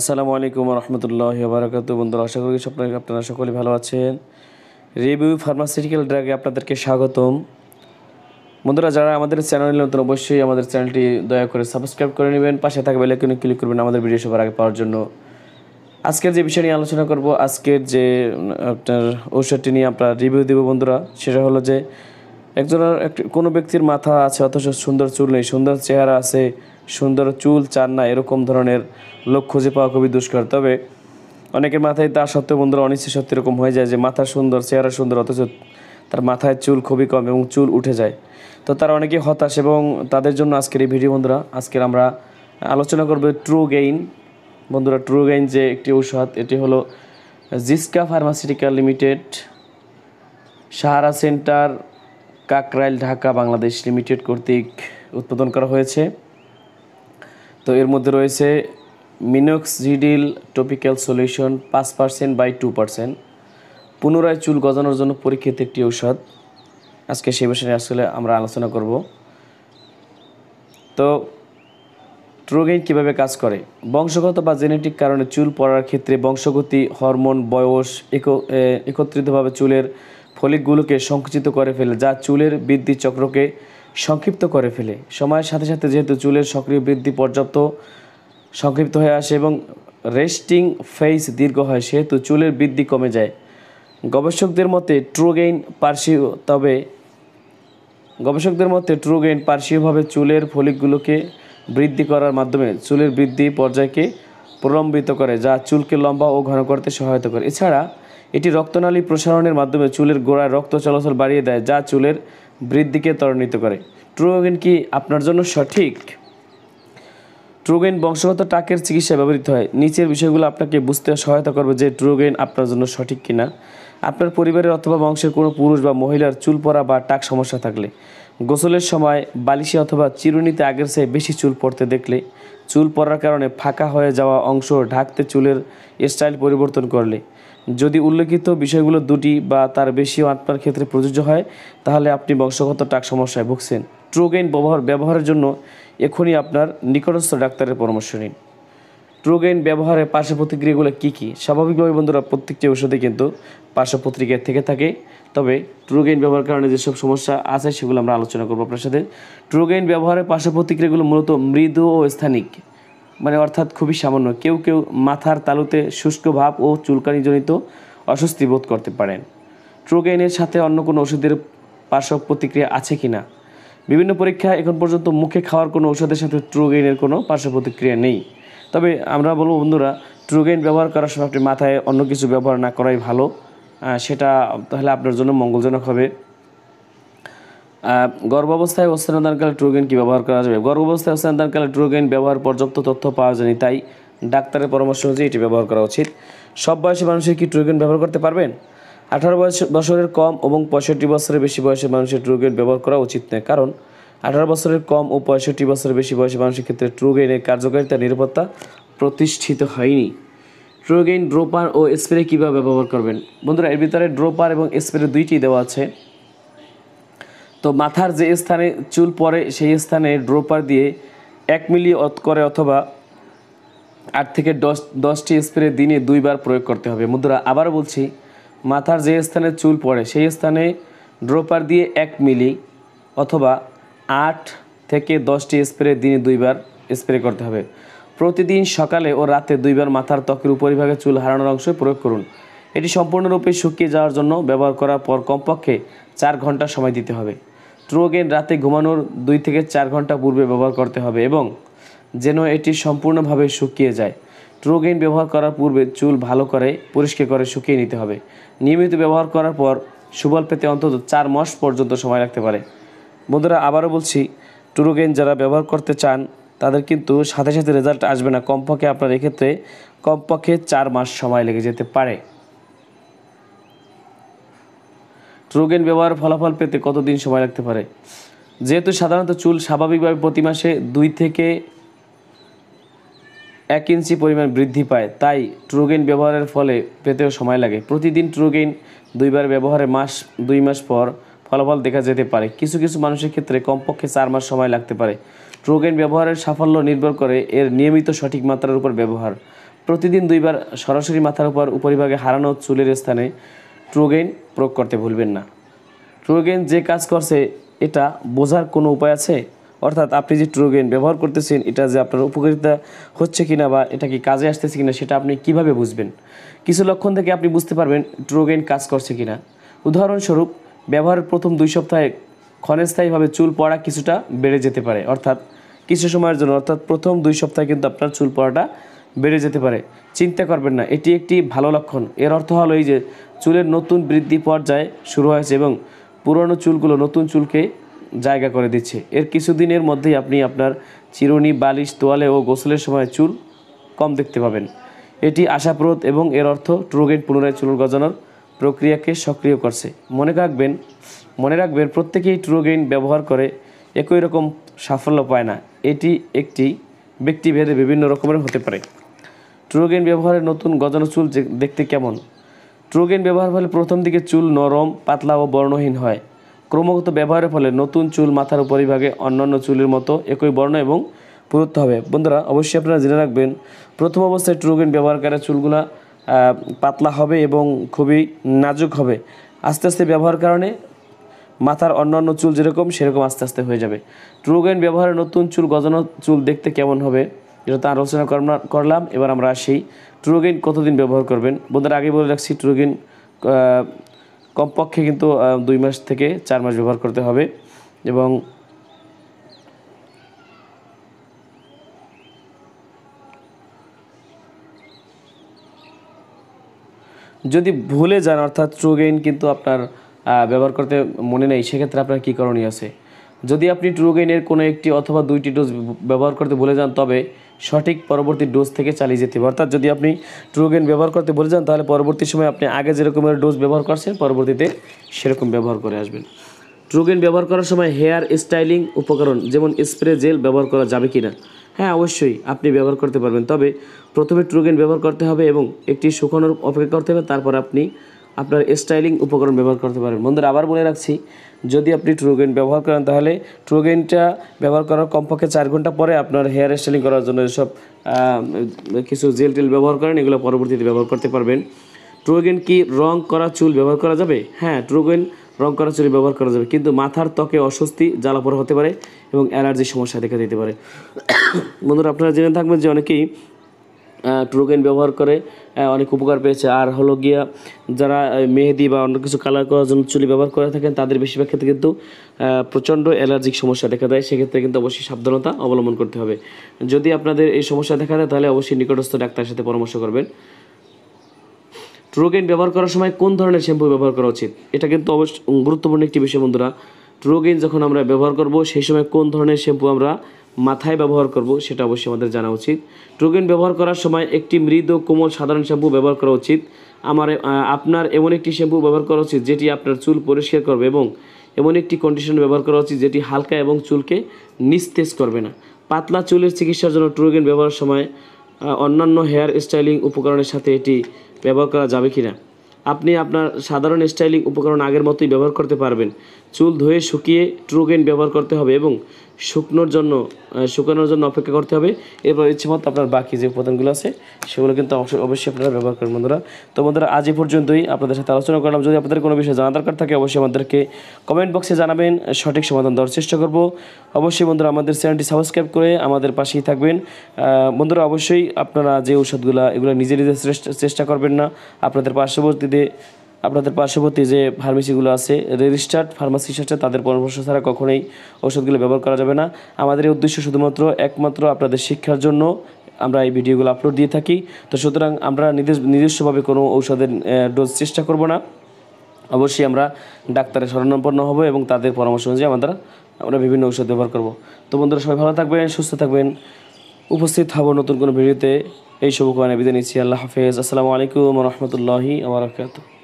আসসালামু আলাইকুম রহমতুল্লাহ বারাকাত বন্ধুরা আশা করি আপনার আপনারা সকলে ভালো আছেন রিভিউ ফার্মাসিউটিক্যাল ড্রাগে আপনাদেরকে স্বাগতম বন্ধুরা যারা আমাদের চ্যানেল নতুন অবশ্যই আমাদের চ্যানেলটি দয়া করে সাবস্ক্রাইব করে নেবেন পাশে থাকা বেলাইকনে ক্লিক করবেন আমাদের ভিডিও সবার আগে পাওয়ার জন্য আজকের যে বিষয় নিয়ে আলোচনা করব আজকের যে আপনার ঔষধটি নিয়ে আপনারা রিভিউ দেবো বন্ধুরা সেটা হলো যে একজনের কোনো ব্যক্তির মাথা আছে অথচ সুন্দর চুল নেই সুন্দর চেহারা আছে সুন্দর চুল চান না এরকম ধরনের লোক খুঁজে পাওয়া খুবই দুষ্কর তবে অনেকের মাথায় তার সত্ত্বেও বন্ধুরা অনিশ্চয় সত্যি এরকম হয়ে যায় যে মাথা সুন্দর চেহারা সুন্দর অথচ তার মাথায় চুল খুবই কম এবং চুল উঠে যায় তো তারা অনেকেই হতাশ এবং তাদের জন্য আজকের এই ভিডিও বন্ধুরা আজকের আমরা আলোচনা করবো ট্রু গেইন বন্ধুরা ট্রু গেইন যে একটি ঔষধ এটি হলো Ziska pharmaceutical limited Sahara centre Kakrail Dhaka Bangladesh limited কর্তৃক উৎপাদন করা হয়েছে তো এর মধ্যে রয়েছে মিনক্স জিডিল টপিক্যাল সলিউশন পাঁচ পার্সেন্ট বাই টু পার্সেন্ট পুনরায় চুল গজানোর জন্য পরীক্ষিত একটি ঔষধ আজকে সেই বিষয়ে আসলে আমরা আলোচনা করব তো ট্রোগেন কিভাবে কাজ করে বংশগত বা জেনেটিক কারণে চুল পড়ার ক্ষেত্রে বংশগতি হরমোন বয়স একত্রিতভাবে চুলের ফলিকগুলোকে সংকুচিত করে ফেলে যা চুলের বৃদ্ধি চক্রকে সংক্ষিপ্ত করে ফেলে সময়ের সাথে সাথে যেহেতু চুলের সক্রিয় বৃদ্ধি পর্যাপ্ত সংক্ষিপ্ত হয়ে আসে এবং রেস্টিং ফেস দীর্ঘ হয় সেহেতু চুলের বৃদ্ধি কমে যায় গবেষকদের মতে ট্রুগেইন পার্শ্বীয় তবে গবেষকদের মতে ট্রুগেইন পার্শ্বীয়ভাবে চুলের ফলিকগুলোকে বৃদ্ধি করার মাধ্যমে চুলের বৃদ্ধি পর্যায়কে প্রলম্বিত করে যা চুলকে লম্বা ও ঘন করতে সহায়তা করে এছাড়া এটি রক্তনালী প্রসারণের মাধ্যমে চুলের গোড়ায় রক্ত চলাচল বাড়িয়ে দেয় যা চুলের বৃদ্ধিকে ত্বরান্বিত করে ট্রুগেন কি আপনার জন্য সঠিক ট্রুগেন বংশগত টাকের চিকিৎসা ব্যবহৃত হয় নিচের বিষয়গুলো আপনাকে বুঝতে সহায়তা করবে যে ট্রুগেন আপনার জন্য সঠিক কিনা আপনার পরিবারের অথবা বংশের কোনো পুরুষ বা মহিলার চুল পরা বা টাক সমস্যা থাকলে গোসলের সময় বালিশে অথবা চিরুনিতে আগের চেয়ে বেশি চুল পড়তে দেখলে চুল পড়ার কারণে ফাঁকা হয়ে যাওয়া অংশ ঢাকতে চুলের স্টাইল পরিবর্তন করলে যদি উল্লেখিত বিষয়গুলো দুটি বা তার বেশিও আপনার ক্ষেত্রে প্রযোজ্য হয় তাহলে আপনি বংশগত টাক সমস্যায় ভুগছেন ট্রোগেন ব্যবহার ব্যবহারের জন্য এখনই আপনার নিকটস্থ ডাক্তারের পরামর্শ নিন ট্রোগেন ব্যবহারের পার্শ্ব প্রতিক্রিয়াগুলো কী কী স্বাভাবিকভাবে বন্ধুরা প্রত্যেকটি ঔষধে কিন্তু পার্শ্ব প্রতিক্রিয়া থেকে থাকে তবে ট্রোগেন ব্যবহার কারণে যেসব সমস্যা আছে সেগুলো আমরা আলোচনা করবো আপনার সাথে ট্রোগেন ব্যবহারের পার্শ্ব প্রতিক্রিয়াগুলো মূলত মৃদু ও স্থানিক মানে অর্থাৎ খুবই সামান্য কেউ কেউ মাথার তালুতে শুষ্ক ভাব ও চুলকানিজনিত অস্বস্তি বোধ করতে পারেন ট্রোগেনের সাথে অন্য কোনো ওষুধের পার্শ্ব প্রতিক্রিয়া আছে কি না বিভিন্ন পরীক্ষা এখন পর্যন্ত মুখে খাওয়ার কোনো ওষুধের সাথে ট্রোগেনের কোনো পার্শ্ব প্রতিক্রিয়া নেই তবে আমরা বলবো বন্ধুরা ট্রোগেন ব্যবহার করার সময় আপনি মাথায় অন্য কিছু ব্যবহার না করাই ভালো সেটা তাহলে আপনার জন্য মঙ্গলজনক হবে গর্ভাবস্থায় অস্ত্রাদানকালে ট্রোগেন কি ব্যবহার করা যাবে গর্ভাবস্থায় অস্ত্রাদানকালে ট্রোগেন ব্যবহার পর্যাপ্ত তথ্য পাওয়া যায়নি তাই ডাক্তারের পরামর্শ অনুযায়ী এটি ব্যবহার করা উচিত সব বয়সী মানুষের কি ট্রোগেন ব্যবহার করতে পারবেন আঠারো বয়স বছরের কম এবং পঁয়ষট্টি বছরের বেশি বয়সের মানুষের ট্রোগেন ব্যবহার করা উচিত নয় কারণ আঠারো বছরের কম ও পঁয়ষট্টি বছরের বেশি বয়সী মানুষের ক্ষেত্রে ট্রোগেনের কার্যকারিতা নিরাপত্তা প্রতিষ্ঠিত হয়নি ট্রোগেন ড্রোপার ও স্প্রে কীভাবে ব্যবহার করবেন বন্ধুরা এর ভিতরে ড্রোপার এবং স্প্রে দুইটি দেওয়া আছে তো মাথার যে স্থানে চুল পড়ে সেই স্থানে ড্রোপার দিয়ে এক মিলি করে অথবা আট থেকে দশ দশটি স্প্রে দিনে দুইবার প্রয়োগ করতে হবে মুদ্রা আবার বলছি মাথার যে স্থানে চুল পড়ে সেই স্থানে ড্রোপার দিয়ে এক মিলি অথবা আট থেকে দশটি স্প্রে দিনে দুইবার স্প্রে করতে হবে প্রতিদিন সকালে ও রাতে দুইবার মাথার ত্বকের উপরিভাগে চুল হারানোর অংশ প্রয়োগ করুন এটি সম্পূর্ণরূপে শুকিয়ে যাওয়ার জন্য ব্যবহার করার পর কমপক্ষে চার ঘন্টা সময় দিতে হবে ট্রোগেন রাতে ঘুমানোর দুই থেকে চার ঘন্টা পূর্বে ব্যবহার করতে হবে এবং যেন এটি সম্পূর্ণভাবে শুকিয়ে যায় ট্রোগেন ব্যবহার করার পূর্বে চুল ভালো করে পরিষ্কার করে শুকিয়ে নিতে হবে নিয়মিত ব্যবহার করার পর সুবল পেতে অন্তত চার মাস পর্যন্ত সময় লাগতে পারে বন্ধুরা আবারও বলছি ট্রোগেন যারা ব্যবহার করতে চান তাদের কিন্তু সাথে সাথে রেজাল্ট আসবে না কমপক্ষে আপনার এক্ষেত্রে কমপক্ষে চার মাস সময় লেগে যেতে পারে ট্রোগেন ব্যবহার ফলাফল পেতে কতদিন সময় লাগতে পারে যেহেতু সাধারণত চুল স্বাভাবিকভাবে প্রতি মাসে দুই থেকে এক ইঞ্চি পরিমাণ বৃদ্ধি পায় তাই ট্রোগেন ব্যবহারের ফলে পেতেও সময় লাগে প্রতিদিন ট্রোগেন দুইবার ব্যবহারে মাস দুই মাস পর ফলাফল দেখা যেতে পারে কিছু কিছু মানুষের ক্ষেত্রে কমপক্ষে চার মাস সময় লাগতে পারে ট্রোগেন ব্যবহারের সাফল্য নির্ভর করে এর নিয়মিত সঠিক মাত্রার উপর ব্যবহার প্রতিদিন দুইবার সরাসরি মাথার উপর উপরিভাগে হারানো চুলের স্থানে ট্রুগেন প্রয়োগ করতে ভুলবেন না ট্রুগেন যে কাজ করছে এটা বোঝার কোনো উপায় আছে অর্থাৎ আপনি যে ট্রুগেন ব্যবহার করতেছেন এটা যে আপনার উপকারিতা হচ্ছে কিনা বা এটা কি কাজে আসতেছে কিনা সেটা আপনি কিভাবে বুঝবেন কিছু লক্ষণ থেকে আপনি বুঝতে পারবেন ট্রুগেন কাজ করছে কিনা উদাহরণস্বরূপ ব্যবহারের প্রথম দুই সপ্তাহে ক্ষণস্থায়ীভাবে চুল পড়া কিছুটা বেড়ে যেতে পারে অর্থাৎ কিছু সময়ের জন্য অর্থাৎ প্রথম দুই সপ্তাহে কিন্তু আপনার চুল পড়াটা বেড়ে যেতে পারে চিন্তা করবেন না এটি একটি ভালো লক্ষণ এর অর্থ হলো এই যে চুলের নতুন বৃদ্ধি পর্যায়ে শুরু হয়েছে এবং পুরনো চুলগুলো নতুন চুলকে জায়গা করে দিচ্ছে এর কিছুদিনের মধ্যেই আপনি আপনার চিরুনি বালিশ তোয়ালে ও গোসলের সময় চুল কম দেখতে পাবেন এটি আশাপ্রদ এবং এর অর্থ ট্রোগেন পুনরায় চুল গজানোর প্রক্রিয়াকে সক্রিয় করছে মনে রাখবেন মনে রাখবেন প্রত্যেকেই ট্রোগেন ব্যবহার করে একই রকম সাফল্য পায় না এটি একটি ব্যক্তিভেদে বিভিন্ন রকমের হতে পারে ট্রোগেন ব্যবহারের নতুন গজানো চুল দেখতে কেমন ট্রোগেন ব্যবহার ফলে প্রথম দিকে চুল নরম পাতলা ও বর্ণহীন হয় ক্রমাগত ব্যবহারের ফলে নতুন চুল মাথার উপরিভাগে অন্যান্য চুলের মতো একই বর্ণ এবং পুরুত্ব হবে বন্ধুরা অবশ্যই আপনারা জেনে রাখবেন প্রথম অবস্থায় ট্রোগেন ব্যবহার করা চুলগুলা পাতলা হবে এবং খুবই নাজুক হবে আস্তে আস্তে ব্যবহার কারণে মাথার অন্যান্য চুল যেরকম সেরকম আস্তে আস্তে হয়ে যাবে ট্রোগেন ব্যবহারে নতুন চুল গজানো চুল দেখতে কেমন হবে এটা তার আলোচনা করলাম এবার আমরা আসি ট্রুগেন কতদিন ব্যবহার করবেন বন্ধুরা আগে বলে রাখছি ট্রুগেন কমপক্ষে কিন্তু দুই মাস থেকে চার মাস ব্যবহার করতে হবে এবং যদি ভুলে যান অর্থাৎ ট্রুগেইন কিন্তু আপনার ব্যবহার করতে মনে নেই সেক্ষেত্রে আপনার কী করণীয় আছে যদি আপনি ট্রুগেনের কোনো একটি অথবা দুইটি ডোজ ব্যবহার করতে বলে যান তবে সঠিক পরবর্তী ডোজ থেকে চালিয়ে যেতে হবে অর্থাৎ যদি আপনি ট্রুগেন ব্যবহার করতে বলে যান তাহলে পরবর্তী সময় আপনি আগে যেরকমের ডোজ ব্যবহার করছেন পরবর্তীতে সেরকম ব্যবহার করে আসবেন ট্রুগেন ব্যবহার করার সময় হেয়ার স্টাইলিং উপকরণ যেমন স্প্রে জেল ব্যবহার করা যাবে কি না হ্যাঁ অবশ্যই আপনি ব্যবহার করতে পারবেন তবে প্রথমে ট্রুগেন ব্যবহার করতে হবে এবং একটি শুকানোর অপেক্ষা করতে হবে তারপর আপনি আপনার স্টাইলিং উপকরণ ব্যবহার করতে পারেন বন্ধুরা আবার বলে রাখছি যদি আপনি ট্রুগেন্ট ব্যবহার করেন তাহলে ট্রুগেন্টটা ব্যবহার করার কমপক্ষে চার ঘন্টা পরে আপনার হেয়ার স্টাইলিং করার জন্য সব কিছু জেল টেল ব্যবহার করেন এগুলো পরবর্তীতে ব্যবহার করতে পারবেন ট্রুগেন কি রং করা চুল ব্যবহার করা যাবে হ্যাঁ ট্রুগেন রং করা চুল ব্যবহার করা যাবে কিন্তু মাথার ত্বকে অস্বস্তি জ্বালাপোড়া হতে পারে এবং অ্যালার্জির সমস্যা দেখা দিতে পারে বন্ধুরা আপনারা জেনে থাকবেন যে অনেকেই টোকেন ব্যবহার করে অনেক উপকার পেয়েছে আর হলো গিয়া যারা মেহেদি বা অন্য কিছু কালার করার জন্য চুলি ব্যবহার করে থাকেন তাদের বেশিরভাগ ক্ষেত্রে কিন্তু প্রচণ্ড অ্যালার্জিক সমস্যা দেখা দেয় সেক্ষেত্রে কিন্তু অবশ্যই সাবধানতা অবলম্বন করতে হবে যদি আপনাদের এই সমস্যা দেখা দেয় তাহলে অবশ্যই নিকটস্থ ডাক্তারের সাথে পরামর্শ করবেন ট্রোগেন ব্যবহার করার সময় কোন ধরনের শ্যাম্পু ব্যবহার করা উচিত এটা কিন্তু অবশ্য গুরুত্বপূর্ণ একটি বিষয় বন্ধুরা ট্রোগেন যখন আমরা ব্যবহার করব সেই সময় কোন ধরনের শ্যাম্পু আমরা মাথায় ব্যবহার করব সেটা অবশ্যই আমাদের জানা উচিত ট্রুগেন ব্যবহার করার সময় একটি মৃদু কোমল সাধারণ শ্যাম্পু ব্যবহার করা উচিত আমার আপনার এমন একটি শ্যাম্পু ব্যবহার করা উচিত যেটি আপনার চুল পরিষ্কার করবে এবং এমন একটি কন্ডিশন ব্যবহার করা উচিত যেটি হালকা এবং চুলকে নিস্তেজ করবে না পাতলা চুলের চিকিৎসার জন্য ট্রুগেন ব্যবহারের সময় অন্যান্য হেয়ার স্টাইলিং উপকরণের সাথে এটি ব্যবহার করা যাবে কি না আপনি আপনার সাধারণ স্টাইলিং উপকরণ আগের মতোই ব্যবহার করতে পারবেন চুল ধুয়ে শুকিয়ে ট্রুগেন ব্যবহার করতে হবে এবং শুকনোর জন্য শুকানোর জন্য অপেক্ষা করতে হবে এরপর ইচ্ছে মতো আপনার বাকি যে উপাদানগুলো আছে সেগুলো কিন্তু অবশ্যই আপনারা ব্যবহার করেন বন্ধুরা তো বন্ধুরা আজ এ পর্যন্তই আপনাদের সাথে আলোচনা করলাম যদি আপনাদের কোনো বিষয়ে জানা দরকার থাকে অবশ্যই আমাদেরকে কমেন্ট বক্সে জানাবেন সঠিক সমাধান দেওয়ার চেষ্টা করব অবশ্যই বন্ধুরা আমাদের চ্যানেলটি সাবস্ক্রাইব করে আমাদের পাশেই থাকবেন বন্ধুরা অবশ্যই আপনারা যে ঔষধগুলো এগুলো নিজে নিজে চেষ্টা করবেন না আপনাদের পার্শ্ববর্তী যদি আপনাদের পার্শ্ববর্তী যে ফার্মেসিগুলো আছে রেজিস্টার্ড ফার্মাসিস্ট আছে তাদের পরামর্শ ছাড়া কখনোই ওষুধগুলো ব্যবহার করা যাবে না আমাদের এই উদ্দেশ্য শুধুমাত্র একমাত্র আপনাদের শিক্ষার জন্য আমরা এই ভিডিওগুলো আপলোড দিয়ে থাকি তো সুতরাং আমরা নিজস্বভাবে কোনো ঔষধের ডোজ চেষ্টা করব না অবশ্যই আমরা ডাক্তারের শরণাপন্ন হব এবং তাদের পরামর্শ অনুযায়ী আমরা আমরা বিভিন্ন ঔষধ ব্যবহার করব তো বন্ধুরা সবাই ভালো থাকবেন সুস্থ থাকবেন উপস্থিত হব নতুন কোনো ভিডিওতে এই শুভকামনা বিদায় নিচ্ছি আল্লাহ হাফেজ আসসালামু আলাইকুম রহমতুল্লাহি আবরাকাতু